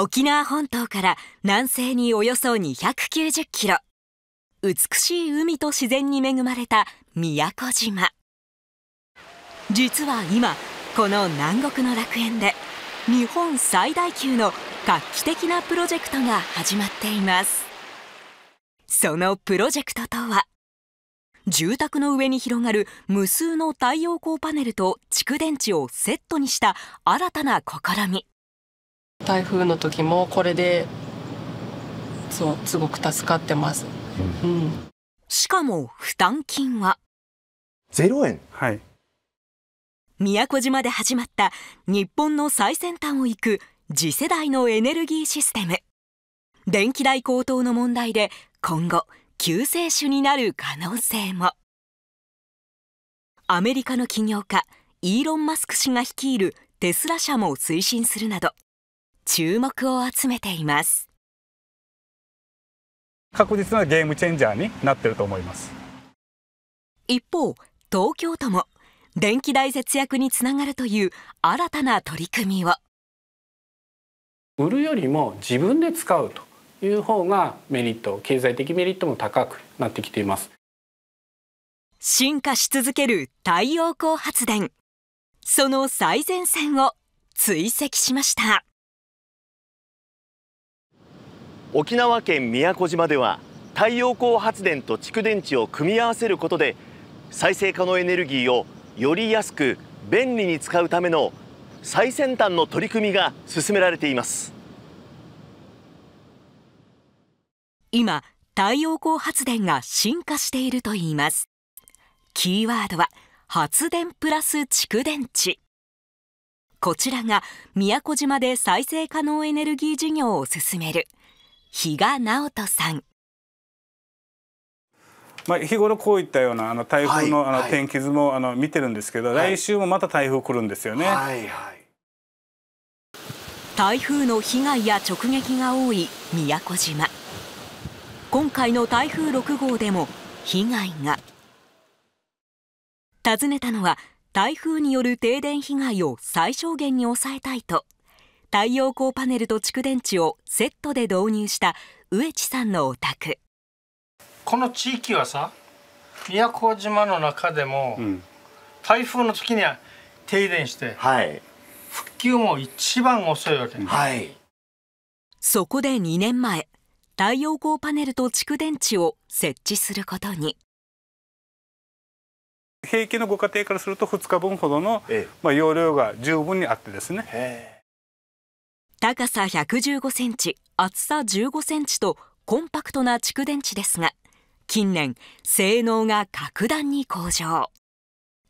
沖縄本島から南西におよそ 290km 美しい海と自然に恵まれた宮古島実は今この南国の楽園で日本最大級の画期的なプロジェクトが始まっていますそのプロジェクトとは住宅の上に広がる無数の太陽光パネルと蓄電池をセットにした新たな試み台風の時もこれでそうすごく助かってます、うん、しかも負担金は0円はい宮古島で始まった日本の最先端を行く次世代のエネルギーシステム電気代高騰の問題で今後救世主になる可能性もアメリカの起業家イーロン・マスク氏が率いるテスラ社も推進するなど注目を集めています確実なゲームチェンジャーになってると思います一方東京都も電気代節約につながるという新たな取り組みを売るよりも自分で使うという方がメリット経済的メリットも高くなってきています進化し続ける太陽光発電その最前線を追跡しました沖縄県宮古島では太陽光発電と蓄電池を組み合わせることで再生可能エネルギーをより安く便利に使うための最先端の取り組みが進められています今太陽光発電が進化しているといいますキーワードは発電プラス蓄電池こちらが宮古島で再生可能エネルギー事業を進める比嘉直人さん。まあ、日頃こういったようなあの台風の,、あの天気図もあの見てるんですけど、来週もまた台風来るんですよね、台風の被害や直撃が多い宮古島今回の台風6号でも被害が訪ねたのは台風による停電被害を最小限に抑えたいと太陽光パネルと蓄電池をセットで導入した植地さんのお宅この地域はさ宮古島の中でも、うん、台風の時には停電して、はい、復旧も一番遅いわけ、はい、そこで2年前太陽光パネルと蓄電池を設置することに平均のご家庭からすると2日分ほどの、えまあ、容量が十分にあってですねえ高さ1 1 5ンチ、厚さ1 5ンチとコンパクトな蓄電池ですが近年、性能が格段に向上。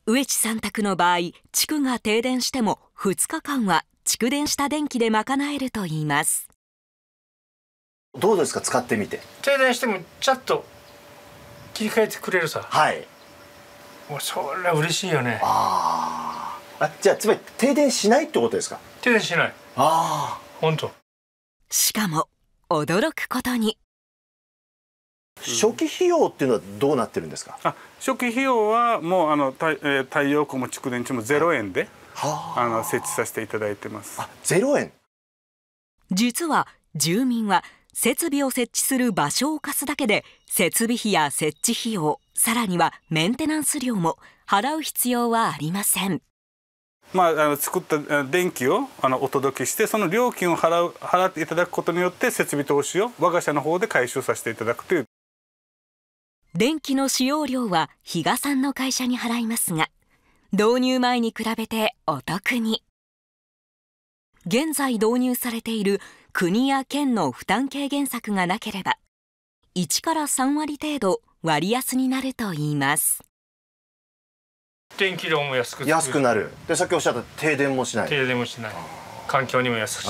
上地さん宅の場合地区が停電しても2日間は蓄電した電気で賄えるといいますどうですか使ってみて停電してもちょっと切り替えてくれるさはいもうそれは嬉しいよねああじゃあつまり停電しないってことですか停電しないああ本当しかも驚くことに初期費用っていうのはどうなってるんですか、うん、初期費用はもうあの太,、えー、太陽光も蓄電池もゼロ円で、はあ、あの設置させていただいてますあゼロ円実は住民は設備を設置する場所を貸すだけで設備費や設置費用さらにはメンテナンス料も払う必要はありませんまあ、あの作った電気をあのお届けしてその料金を払う払っていただくことによって設備投資を我が社の方で回収させていただくという電気の使用料は比嘉さんの会社に払いますが導入前に比べてお得に現在導入されている国や県の負担軽減策がなければ1から3割程度割安になるといいます。電気量も安く安くなるでさっきおっしゃった停電もしない停電もしない環境にも優しい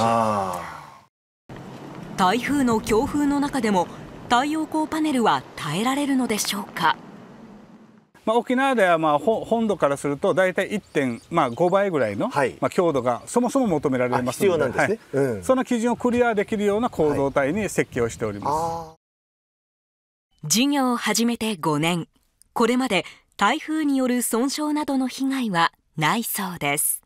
台風の強風の中でも太陽光パネルは耐えられるのでしょうかまあ、沖縄ではまあ本土からすると大体1.5倍ぐらいの、はいまあ、強度がそもそも求められますのでその基準をクリアできるような構造体に設計をしております、事業を始めて5年これまで台風による損傷などの被害はないそうです。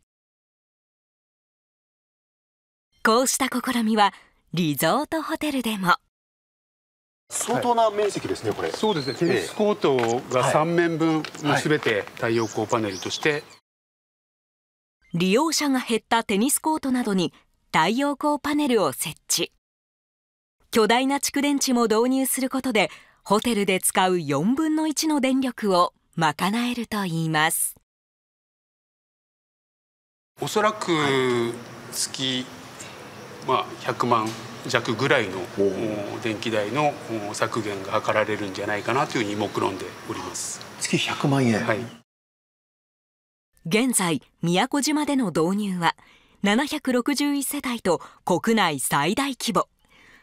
こうした試みはリゾートホテルでも。相当な面積ですね、これ。そうですね。テニスコートが3面分のすべて太陽光パネルとして、はいはい、利用者が減ったテニスコートなどに太陽光パネルを設置。巨大な蓄電池も導入することでホテルで使う4分の1の電力を賄えるといいます。おそらく月、まあ、100万弱ぐらいの電気代の削減が図られるんじゃないかなというふうに目論んでおります月1万円、はい、現在宮古島での導入は761世帯と国内最大規模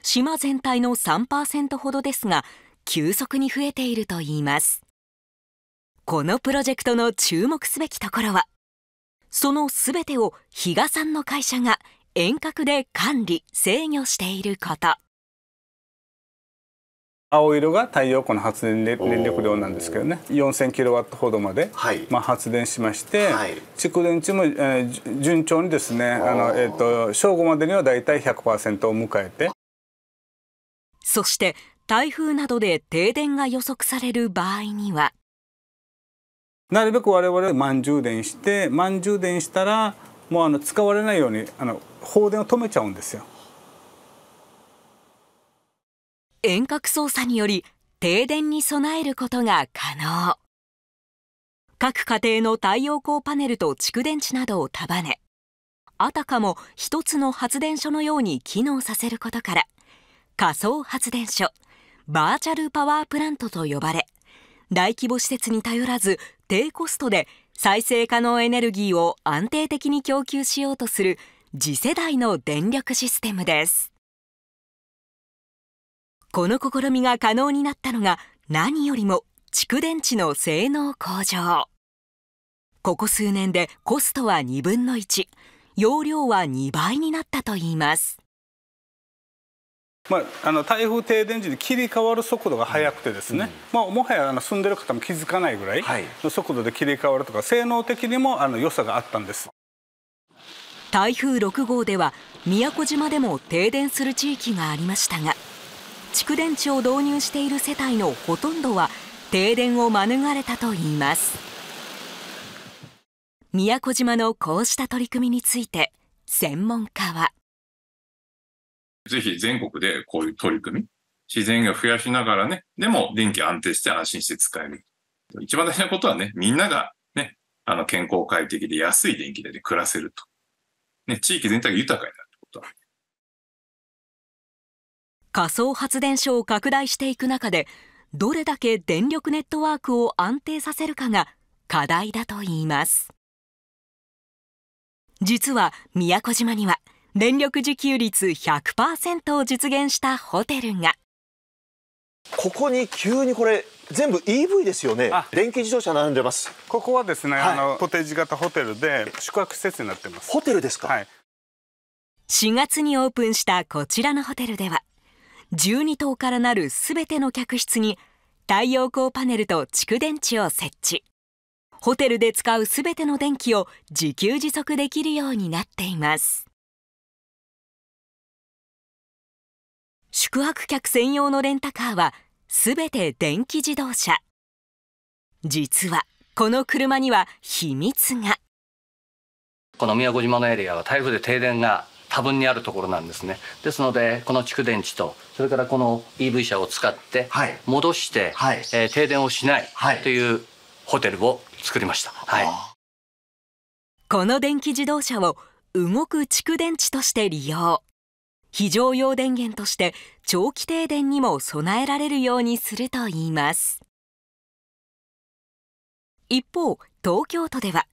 島全体の3%ほどですが急速に増えているといいますこのプロジェクトの注目すべきところはその全てを比嘉さんの会社が遠隔で管理制御していること青色が太陽光の発電電力量なんですけどね4000キロワットほどまで、はい、まあ、発電しまして、はい、蓄電池も、えー、順調にですねあの、えーと、正午までにはだいたい100%を迎えてそして台風などで停電が予測される場合にはなるべく我々満充電して満充電したらもうあの使われないようにあの放電を止めちゃうんですよ。遠隔操作により停電に備えることが可能各家庭の太陽光パネルと蓄電池などを束ねあたかも一つの発電所のように機能させることから仮想発電所バーチャルパワープラントと呼ばれ大規模施設に頼らず低コストで再生可能エネルギーを安定的に供給しようとする次世代の電力システムですこの試みが可能になったのが何よりも蓄電池の性能向上ここ数年でコストは2分の1容量は2倍になったといいますまあ、あの台風停電時に切り替わる速度が速くてですね、うんうん、まあ、もはやあの住んでる方も気づかないぐらいの速度で切り替わるとか、はい、性能的にもあの良さがあったんです台風6号では宮古島でも停電する地域がありましたが蓄電池を導入している世帯のほとんどは停電を免れたといいます宮古島のこうした取り組みについて専門家は。ぜひ全国でこういう取り組み、自然が増やしながらね、でも電気安定して安心して使える。一番大事なことはね、みんながね、あの健康快適で安い電気で暮らせると。ね、地域全体が豊かになるってことは。仮想発電所を拡大していく中で、どれだけ電力ネットワークを安定させるかが課題だといいます。実は宮古島には、電力自給率100%を実現したホテルがここに急にこれ全部 EV ですよね電気自動車並んでますここはですね、はい、あのコテージ型ホテルで宿泊施設になってますホテルですか、はい、4月にオープンしたこちらのホテルでは12棟からなる全ての客室に太陽光パネルと蓄電池を設置ホテルで使う全ての電気を自給自足できるようになっています宿泊客専用のレンタカーは全て電気自動車実はこの車には秘密がこの宮古島のエリアは台風で停電が多分にあるところなんですねですのでこの蓄電池とそれからこの EV 車を使って戻して、はい、えー、停電をしないというホテルを作りました、はい、この電気自動車を動く蓄電池として利用非常用電源として長期停電にも備えられるようにするといいます一方東京都では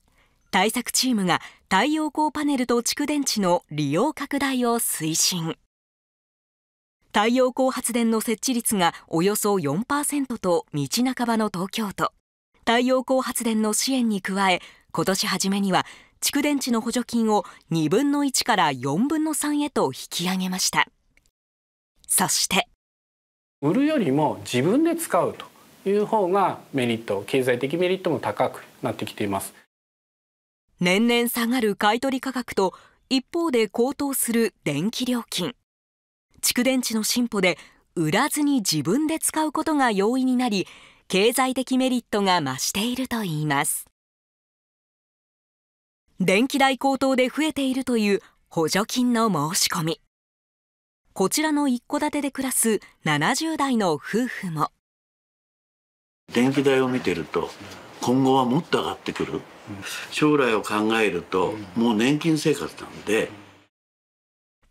対策チームが太陽光パネルと蓄電池の利用拡大を推進太陽光発電の設置率がおよそ4%と道半ばの東京都太陽光発電の支援に加え今年初めには蓄電池の補助金を2分の1から4分の3へと引き上げました。そして売るよりも自分で使うという方がメリット経済的メリットも高くなってきています年々下がる買取価格と一方で高騰する電気料金蓄電池の進歩で売らずに自分で使うことが容易になり経済的メリットが増しているといいます電気代高騰で増えているという補助金の申し込みこちらの一戸建てで暮らす70代の夫婦も。電気代を見てると今後はもっと上がってくる将来を考えるともう年金生活なんで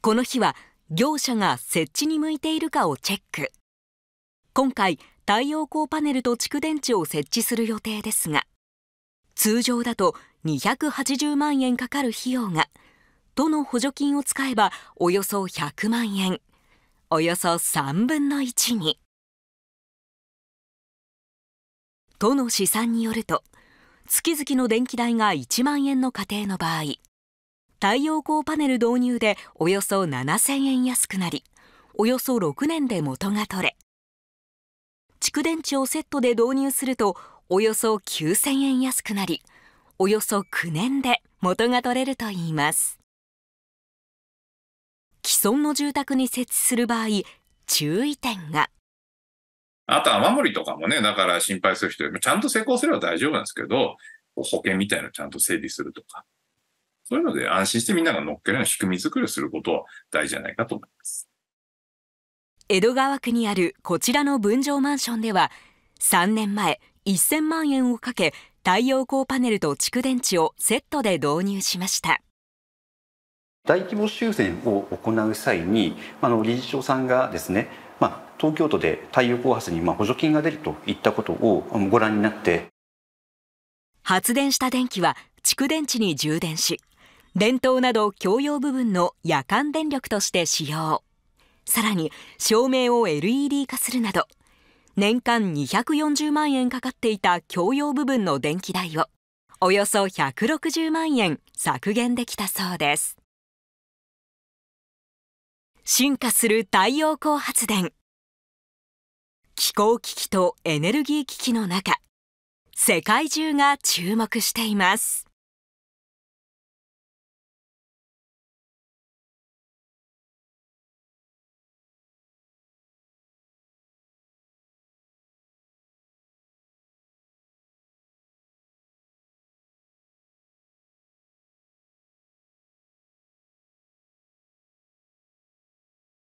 この日は業者が設置に向いているかをチェック今回太陽光パネルと蓄電池を設置する予定ですが通常だと280万円かかる費用が都の補助金を使えばおよそ100万円およそ3分の1に。都の試算によると月々の電気代が1万円の家庭の場合太陽光パネル導入でおよそ7000円安くなりおよそ6年で元が取れ蓄電池をセットで導入するとおよそ9000円安くなりおよそ9年で元が取れるといいます。既存の住宅に設置する場合注意点が。あと雨漏りとかもね、だから心配する人、ちゃんと成功すれば大丈夫なんですけど、保険みたいなのちゃんと整備するとか、そういうので安心してみんなが乗っけるような仕組み作りをすることは大事じゃないかと思います。江戸川区にあるこちらの分譲マンションでは、3年前、1000万円をかけ、太陽光パネルと蓄電池をセットで導入しました。大規模修繕を行う際にあの理事長さんがですね、まあ、東京都で太陽光発にま補助金が出るといったことをご覧になって発電した電気は蓄電池に充電し電灯など共用部分の夜間電力として使用さらに照明を LED 化するなど年間240万円かかっていた共用部分の電気代をおよそ160万円削減できたそうです。進化する太陽光発電気候危機とエネルギー危機の中世界中が注目しています。